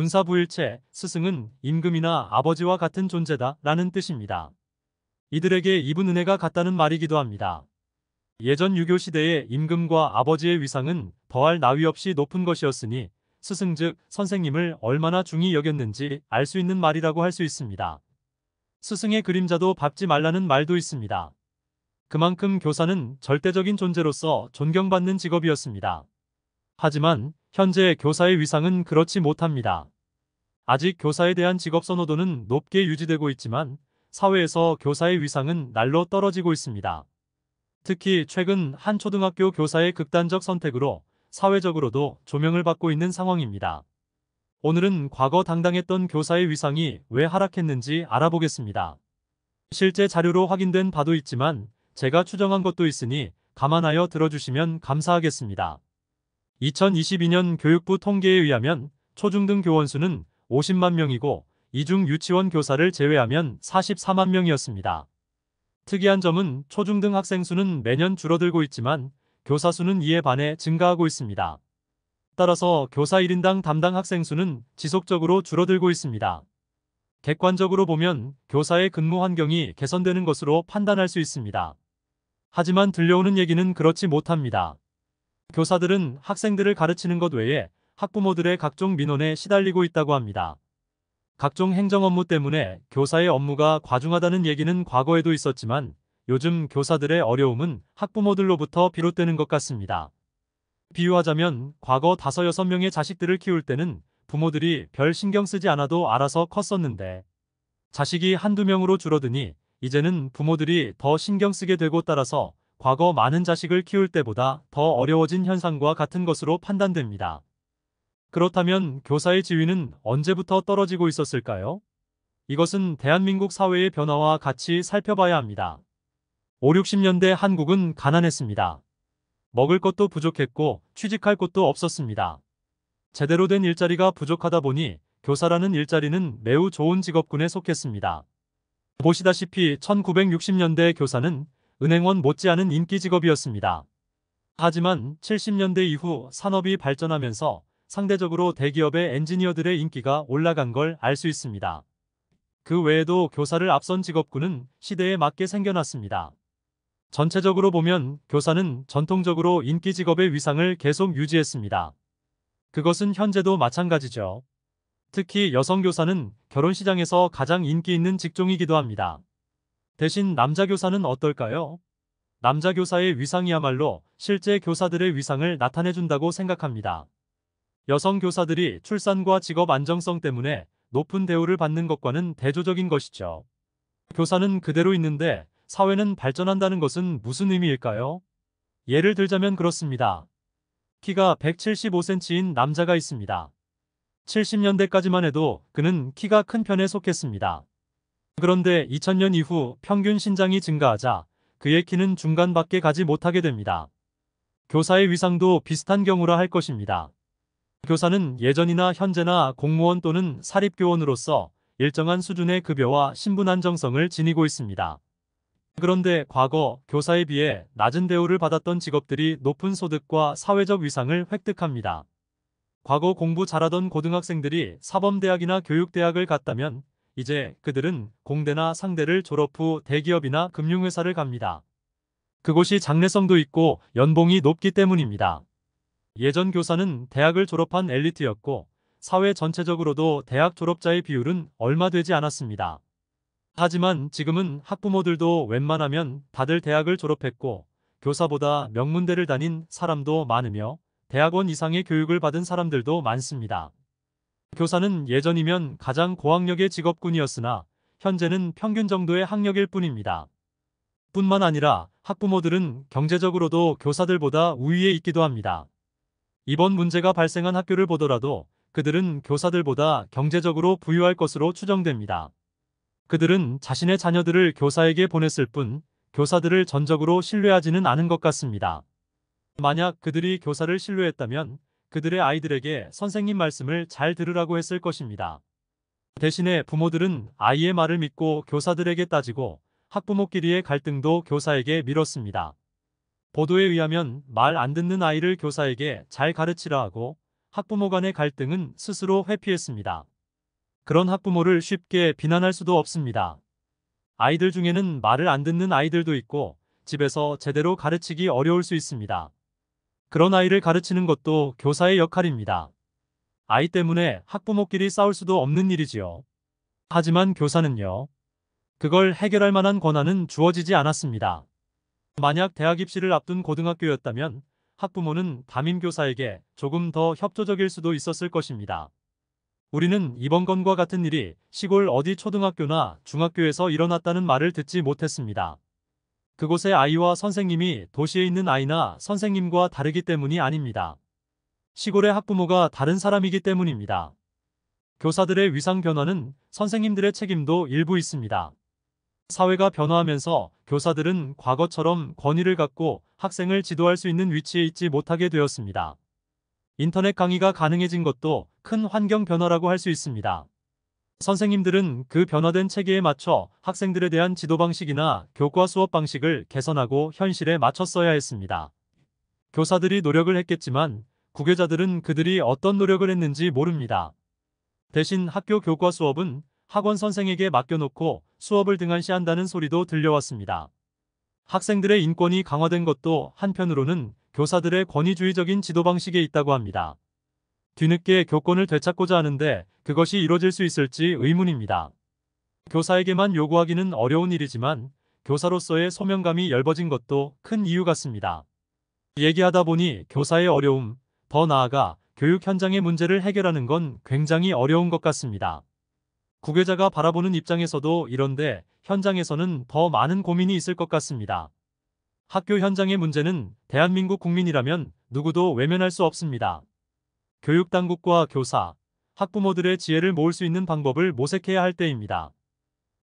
군사부일체, 스승은 임금이나 아버지와 같은 존재다 라는 뜻입니다. 이들에게 입은 은혜가 같다는 말이기도 합니다. 예전 유교 시대의 임금과 아버지의 위상은 더할 나위 없이 높은 것이었으니 스승 즉 선생님을 얼마나 중히 여겼는지 알 수 있는 말이라고 할 수 있습니다. 스승의 그림자도 밟지 말라는 말도 있습니다. 그만큼 교사는 절대적인 존재로서 존경받는 직업이었습니다. 하지만 현재 교사의 위상은 그렇지 못합니다. 아직 교사에 대한 직업 선호도는 높게 유지되고 있지만 사회에서 교사의 위상은 날로 떨어지고 있습니다. 특히 최근 한 초등학교 교사의 극단적 선택으로 사회적으로도 조명을 받고 있는 상황입니다. 오늘은 과거 당당했던 교사의 위상이 왜 하락했는지 알아보겠습니다. 실제 자료로 확인된 바도 있지만 제가 추정한 것도 있으니 감안하여 들어주시면 감사하겠습니다. 2022년 교육부 통계에 의하면 초중등 교원 수는 50만 명이고 이중 유치원 교사를 제외하면 44만 명이었습니다. 특이한 점은 초중등 학생 수는 매년 줄어들고 있지만 교사 수는 이에 반해 증가하고 있습니다. 따라서 교사 1인당 담당 학생 수는 지속적으로 줄어들고 있습니다. 객관적으로 보면 교사의 근무 환경이 개선되는 것으로 판단할 수 있습니다. 하지만 들려오는 얘기는 그렇지 못합니다. 교사들은 학생들을 가르치는 것 외에 학부모들의 각종 민원에 시달리고 있다고 합니다. 각종 행정 업무 때문에 교사의 업무가 과중하다는 얘기는 과거에도 있었지만 요즘 교사들의 어려움은 학부모들로부터 비롯되는 것 같습니다. 비유하자면 과거 5, 6명의 자식들을 키울 때는 부모들이 별 신경 쓰지 않아도 알아서 컸었는데 자식이 한두 명으로 줄어드니 이제는 부모들이 더 신경 쓰게 되고 따라서 과거 많은 자식을 키울 때보다 더 어려워진 현상과 같은 것으로 판단됩니다. 그렇다면 교사의 지위는 언제부터 떨어지고 있었을까요? 이것은 대한민국 사회의 변화와 같이 살펴봐야 합니다. 5, 60년대 한국은 가난했습니다. 먹을 것도 부족했고 취직할 곳도 없었습니다. 제대로 된 일자리가 부족하다 보니 교사라는 일자리는 매우 좋은 직업군에 속했습니다. 보시다시피 1960년대 교사는 은행원 못지않은 인기 직업이었습니다. 하지만 70년대 이후 산업이 발전하면서 상대적으로 대기업의 엔지니어들의 인기가 올라간 걸 알 수 있습니다. 그 외에도 교사를 앞선 직업군은 시대에 맞게 생겨났습니다. 전체적으로 보면 교사는 전통적으로 인기 직업의 위상을 계속 유지했습니다. 그것은 현재도 마찬가지죠. 특히 여성 교사는 결혼 시장에서 가장 인기 있는 직종이기도 합니다. 대신 남자 교사는 어떨까요? 남자 교사의 위상이야말로 실제 교사들의 위상을 나타내준다고 생각합니다. 여성 교사들이 출산과 직업 안정성 때문에 높은 대우를 받는 것과는 대조적인 것이죠. 교사는 그대로 있는데 사회는 발전한다는 것은 무슨 의미일까요? 예를 들자면 그렇습니다. 키가 175cm인 남자가 있습니다. 70년대까지만 해도 그는 키가 큰 편에 속했습니다. 그런데 2000년 이후 평균 신장이 증가하자 그의 키는 중간밖에 가지 못하게 됩니다. 교사의 위상도 비슷한 경우라 할 것입니다. 교사는 예전이나 현재나 공무원 또는 사립교원으로서 일정한 수준의 급여와 신분 안정성을 지니고 있습니다. 그런데 과거 교사에 비해 낮은 대우를 받았던 직업들이 높은 소득과 사회적 위상을 획득합니다. 과거 공부 잘하던 고등학생들이 사범대학이나 교육대학을 갔다면 이제 그들은 공대나 상대를 졸업 후 대기업이나 금융회사를 갑니다. 그곳이 장래성도 있고 연봉이 높기 때문입니다. 예전 교사는 대학을 졸업한 엘리트였고 사회 전체적으로도 대학 졸업자의 비율은 얼마 되지 않았습니다. 하지만 지금은 학부모들도 웬만하면 다들 대학을 졸업했고 교사보다 명문대를 다닌 사람도 많으며 대학원 이상의 교육을 받은 사람들도 많습니다. 교사는 예전이면 가장 고학력의 직업군이었으나 현재는 평균 정도의 학력일 뿐입니다. 뿐만 아니라 학부모들은 경제적으로도 교사들보다 우위에 있기도 합니다. 이번 문제가 발생한 학교를 보더라도 그들은 교사들보다 경제적으로 부유할 것으로 추정됩니다. 그들은 자신의 자녀들을 교사에게 보냈을 뿐 교사들을 전적으로 신뢰하지는 않은 것 같습니다. 만약 그들이 교사를 신뢰했다면 그들의 아이들에게 선생님 말씀을 잘 들으라고 했을 것입니다. 대신에 부모들은 아이의 말을 믿고 교사들에게 따지고 학부모끼리의 갈등도 교사에게 밀었습니다. 보도에 의하면 말 안 듣는 아이를 교사에게 잘 가르치라 하고 학부모 간의 갈등은 스스로 회피했습니다. 그런 학부모를 쉽게 비난할 수도 없습니다. 아이들 중에는 말을 안 듣는 아이들도 있고 집에서 제대로 가르치기 어려울 수 있습니다. 그런 아이를 가르치는 것도 교사의 역할입니다. 아이 때문에 학부모끼리 싸울 수도 없는 일이지요. 하지만 교사는요. 그걸 해결할 만한 권한은 주어지지 않았습니다. 만약 대학 입시를 앞둔 고등학교였다면 학부모는 담임교사에게 조금 더 협조적일 수도 있었을 것입니다. 우리는 이번 건과 같은 일이 시골 어디 초등학교나 중학교에서 일어났다는 말을 듣지 못했습니다. 그곳의 아이와 선생님이 도시에 있는 아이나 선생님과 다르기 때문이 아닙니다. 시골의 학부모가 다른 사람이기 때문입니다. 교사들의 위상 변화는 선생님들의 책임도 일부 있습니다. 사회가 변화하면서 교사들은 과거처럼 권위를 갖고 학생을 지도할 수 있는 위치에 있지 못하게 되었습니다. 인터넷 강의가 가능해진 것도 큰 환경 변화라고 할 수 있습니다. 선생님들은 그 변화된 체계에 맞춰 학생들에 대한 지도 방식이나 교과 수업 방식을 개선하고 현실에 맞췄어야 했습니다. 교사들이 노력을 했겠지만 구교자들은 그들이 어떤 노력을 했는지 모릅니다. 대신 학교 교과 수업은 학원 선생에게 맡겨놓고 수업을 등한시한다는 소리도 들려왔습니다. 학생들의 인권이 강화된 것도 한편으로는 교사들의 권위주의적인 지도 방식에 있다고 합니다. 뒤늦게 교권을 되찾고자 하는데 그것이 이뤄질 수 있을지 의문입니다. 교사에게만 요구하기는 어려운 일이지만 교사로서의 소명감이 열아진 것도 큰 이유 같습니다. 얘기하다 보니 교사의 어려움, 더 나아가 교육 현장의 문제를 해결하는 건 굉장히 어려운 것 같습니다. 구교자가 바라보는 입장에서도 이런데 현장에서는 더 많은 고민이 있을 것 같습니다. 학교 현장의 문제는 대한민국 국민이라면 누구도 외면할 수 없습니다. 교육당국과 교사, 학부모들의 지혜를 모을 수 있는 방법을 모색해야 할 때입니다.